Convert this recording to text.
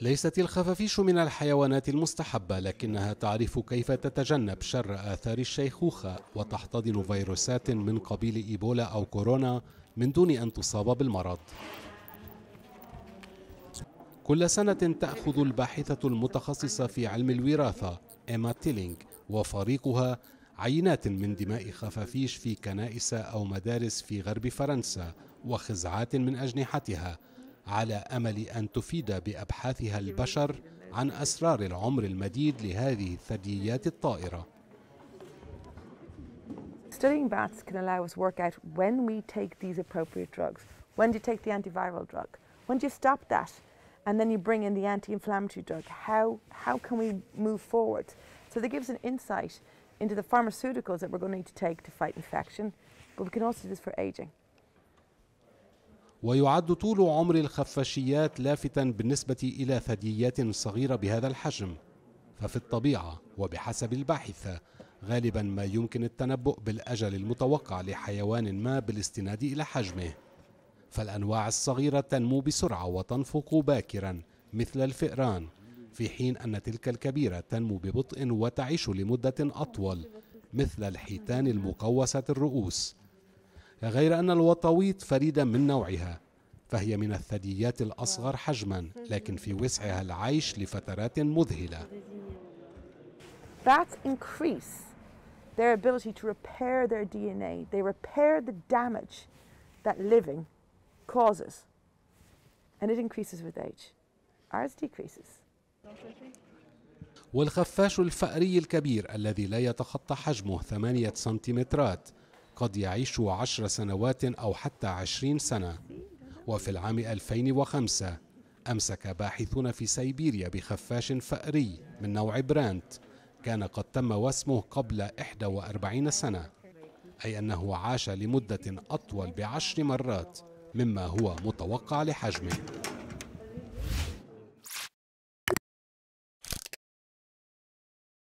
ليست الخفافيش من الحيوانات المستحبة لكنها تعرف كيف تتجنب شر آثار الشيخوخة وتحتضن فيروسات من قبيل إيبولا أو كورونا من دون أن تصاب بالمرض كل سنة تأخذ الباحثة المتخصصة في علم الوراثة إيما تيلينغ وفريقها عينات من دماء خفافيش في كنائس أو مدارس في غرب فرنسا وخزعات من أجنحتها على امل ان تفيد بابحاثها البشر عن اسرار العمر المديد لهذه الثدييات الطائره Studying bats can allow us work out when we take these appropriate drugs. When do you take the antiviral drug? When do you stop that? And then you bring in the anti-inflammatory drug. How, how can we move forward? So that gives an insight into the pharmaceuticals that we're going to need to take to fight infection, but we can also do this for aging. ويعد طول عمر الخفاشيات لافتا بالنسبة إلى ثدييات صغيرة بهذا الحجم ففي الطبيعة وبحسب الباحثة غالبا ما يمكن التنبؤ بالأجل المتوقع لحيوان ما بالاستناد إلى حجمه فالأنواع الصغيرة تنمو بسرعة وتنفق باكرا مثل الفئران في حين أن تلك الكبيرة تنمو ببطء وتعيش لمدة أطول مثل الحيتان المقوسة الرؤوس غير أن الوطويط فريدة من نوعها فهي من الثدييات الأصغر حجما لكن في وسعها العيش لفترات مذهلة Bats increase their ability to repair their DNA. They repair the damage that living causes. And it increases with age. Ours decreases. والخفاش الفأري الكبير الذي لا يتخطى حجمه ثمانية سنتيمترات قد يعيش عشر سنوات أو حتى عشرين سنة وفي العام 2005 أمسك باحثون في سيبيريا بخفاش فأري من نوع برانت كان قد تم وسمه قبل 41 سنة أي أنه عاش لمدة أطول بعشر مرات مما هو متوقع لحجمه